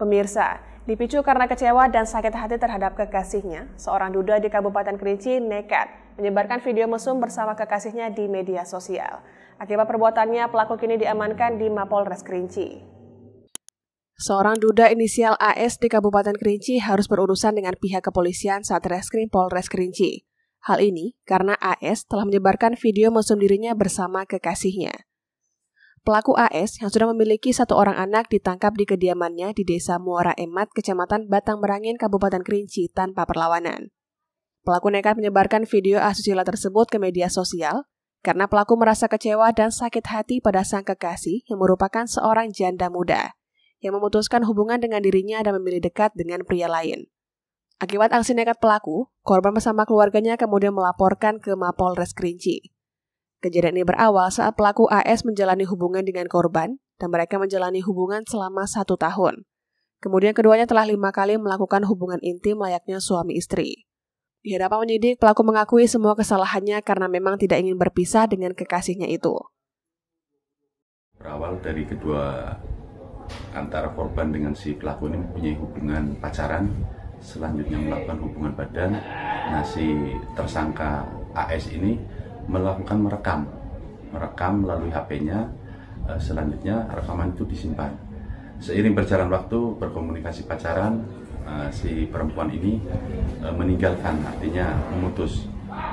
Pemirsa, dipicu karena kecewa dan sakit hati terhadap kekasihnya, seorang duda di Kabupaten Kerinci nekat menyebarkan video mesum bersama kekasihnya di media sosial. Akibat perbuatannya, pelaku kini diamankan di Mapolres Kerinci. Seorang duda inisial AS di Kabupaten Kerinci harus berurusan dengan pihak kepolisian saat Satreskrim Polres Kerinci. Hal ini karena AS telah menyebarkan video mesum dirinya bersama kekasihnya. Pelaku AS yang sudah memiliki satu orang anak ditangkap di kediamannya di Desa Muara Emat, Kecamatan Batang Merangin, Kabupaten Kerinci tanpa perlawanan. Pelaku nekat menyebarkan video asusila tersebut ke media sosial karena pelaku merasa kecewa dan sakit hati pada sang kekasih yang merupakan seorang janda muda yang memutuskan hubungan dengan dirinya dan memilih dekat dengan pria lain. Akibat aksi nekat pelaku, korban bersama keluarganya kemudian melaporkan ke Mapolres Kerinci. Kejadian ini berawal saat pelaku AS menjalani hubungan dengan korban dan mereka menjalani hubungan selama satu tahun. Kemudian keduanya telah lima kali melakukan hubungan intim layaknya suami istri. Di hadapan penyidik, pelaku mengakui semua kesalahannya karena memang tidak ingin berpisah dengan kekasihnya itu. Berawal dari kedua antara korban dengan si pelaku ini mempunyai hubungan pacaran, selanjutnya melakukan hubungan badan. Nah, tersangka AS ini melakukan merekam, merekam melalui HP-nya. Eh, selanjutnya rekaman itu disimpan. Seiring berjalan waktu berkomunikasi pacaran, eh, si perempuan ini eh, meninggalkan, artinya memutus.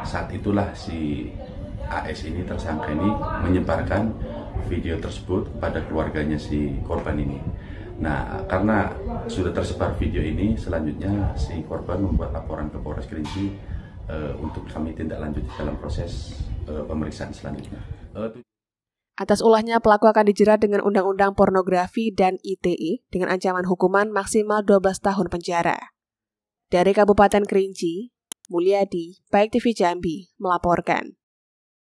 Saat itulah si AS ini tersangka ini menyebarkan video tersebut pada keluarganya si korban ini. Nah, karena sudah tersebar video ini, selanjutnya si korban membuat laporan ke Polres Kerinci untuk kami tindak lanjut dalam proses Eh, pemeriksaan selanjutnya. Eh, Atas ulahnya pelaku akan dijerat dengan Undang-Undang Pornografi dan ITE dengan ancaman hukuman maksimal 12 tahun penjara. Dari Kabupaten Kerinci, Mulyadi, Baik TV Jambi, melaporkan.